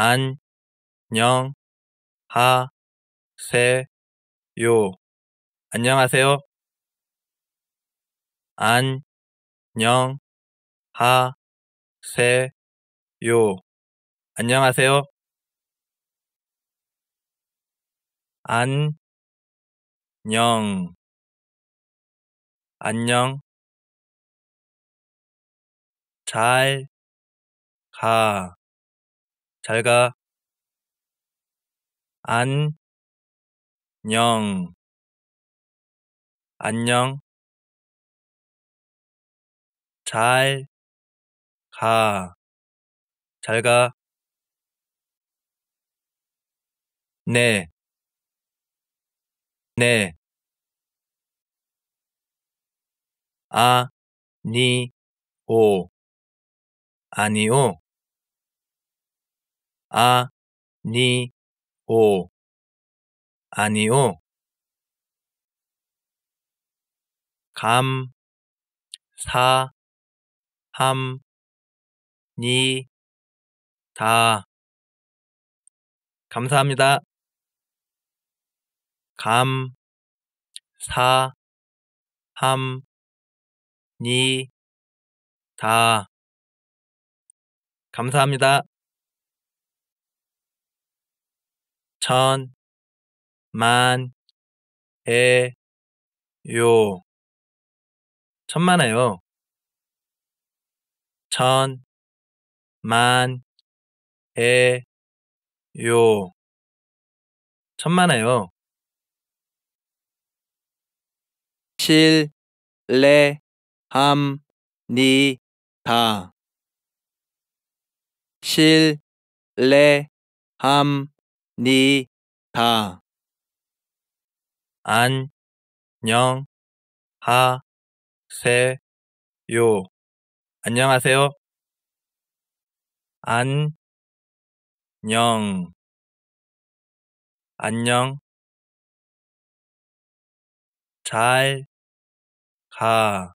안, 녕, 하, 세, 요. 안녕하세요. 안, 녕, 하, 세, 요. 안녕하세요. 안, 녕, 안녕. 잘, 가. 잘 가. 안녕. 안녕. 잘 가. 잘 가. 네. 네. 아, 니, 오. 아니요. 아, 니, 오. 아니요. 감, 사, 함, 니, 다. 감사합니다. 감, 사, 함, 니, 다. 감사합니다. 천, 만, 에, 요. 천만에요. 천, 만, 에, 요. 천만에요. 실, 레, 함, 니, 다. 실, 레, 함, 니, 다. 안, 녕, 하, 세, 요. 안녕하세요. 안, 녕. 안녕. 잘, 가.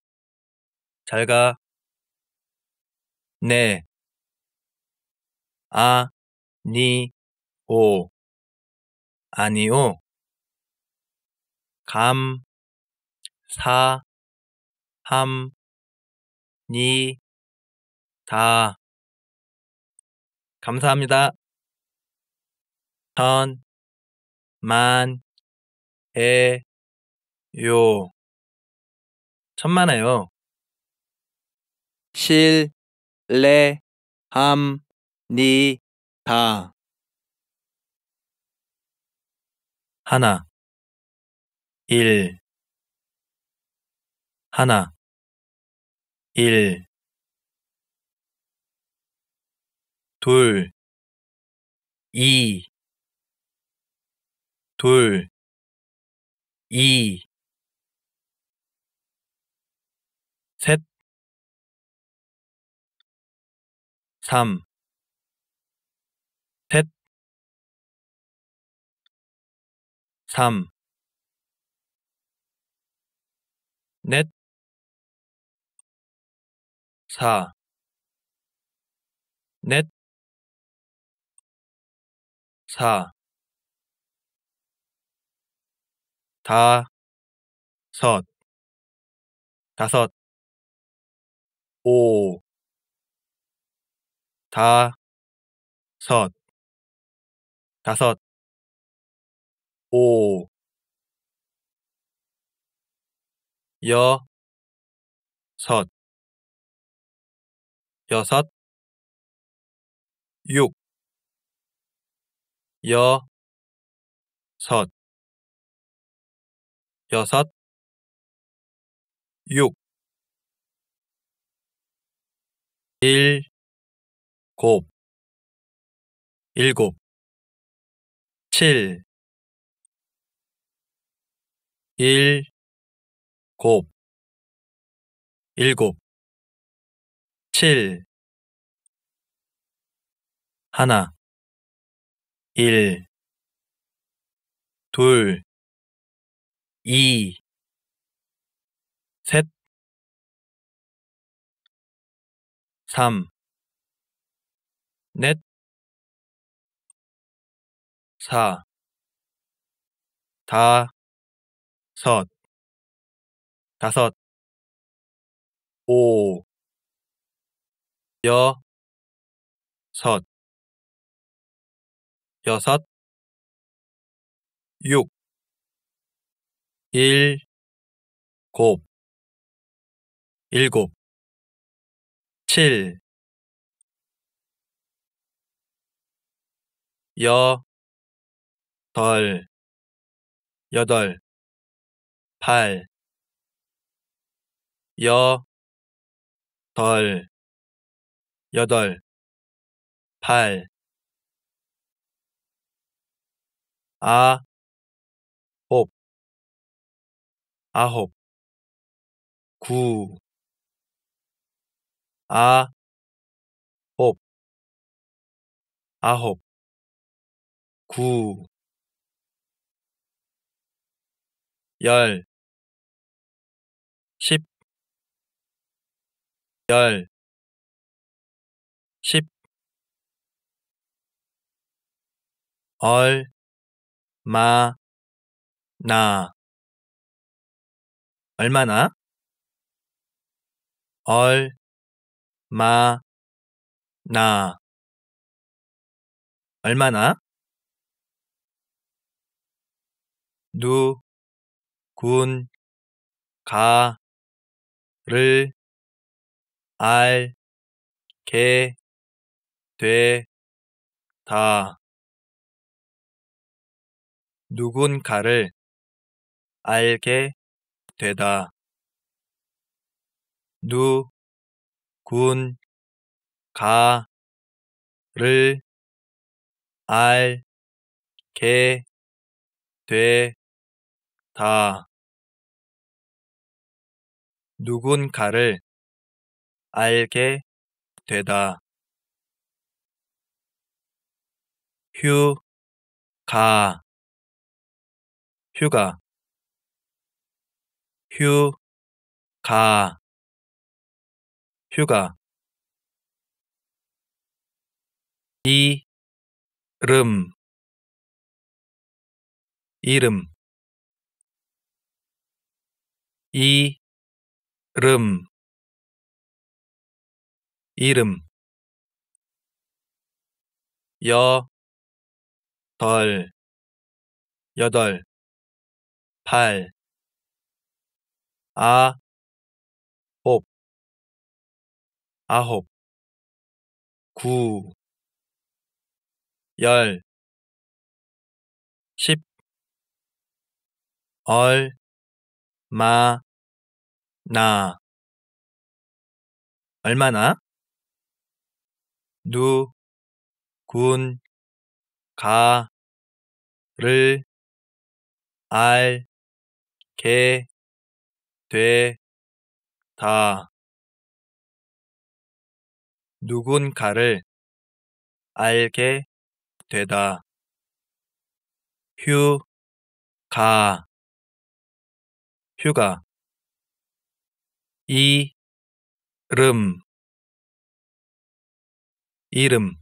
잘 가. 네. 아, 니, 오. 아니요. 감, 사, 함, 니, 다. 감사합니다. 천, 만, 에, 요. 천만에요. 실, 레, 함, 니, 다. 하나 일 하나 일 둘, 이, 둘, 이, 셋, 삼, 3 넷, 4 넷, 4 다섯, 다섯, 오, 다섯, 다섯 오, 여, 섯, 여섯, 육, 여, 섯, 여섯, 육, 일, 곱, 일곱, 칠, 일, 곱, 일곱, 칠, 하나, 일, 둘, 이, 셋, 삼, 넷, 사, 다, 섯, 다섯, 오, 여, 섯, 여섯, 육, 일, 곱, 일곱, 칠, 여, 덜, 여덟, 팔, 여, 덜, 여덟, 팔, 아, 홉, 아홉, 구, 아, 홉, 아홉, 구, 열, 십, 열, 십, 얼, 마, 나, 얼마나, 얼, 마, 나, 얼마나, 누, 군, 가, 를, 알, 게, 되, 다. 누군가를 알게 되다. 누, 군, 가, 를, 알, 게, 되, 다. 누군가를 알게 되다. 휴가 휴가 휴가 휴가 이름 이름 이름 름 이름 여덜 여덟 팔아홉 아홉 구 열 십 얼마 나 얼마나 누군 가를 알게 되다 누군가를 알게 되다 휴가 휴가 이름 이름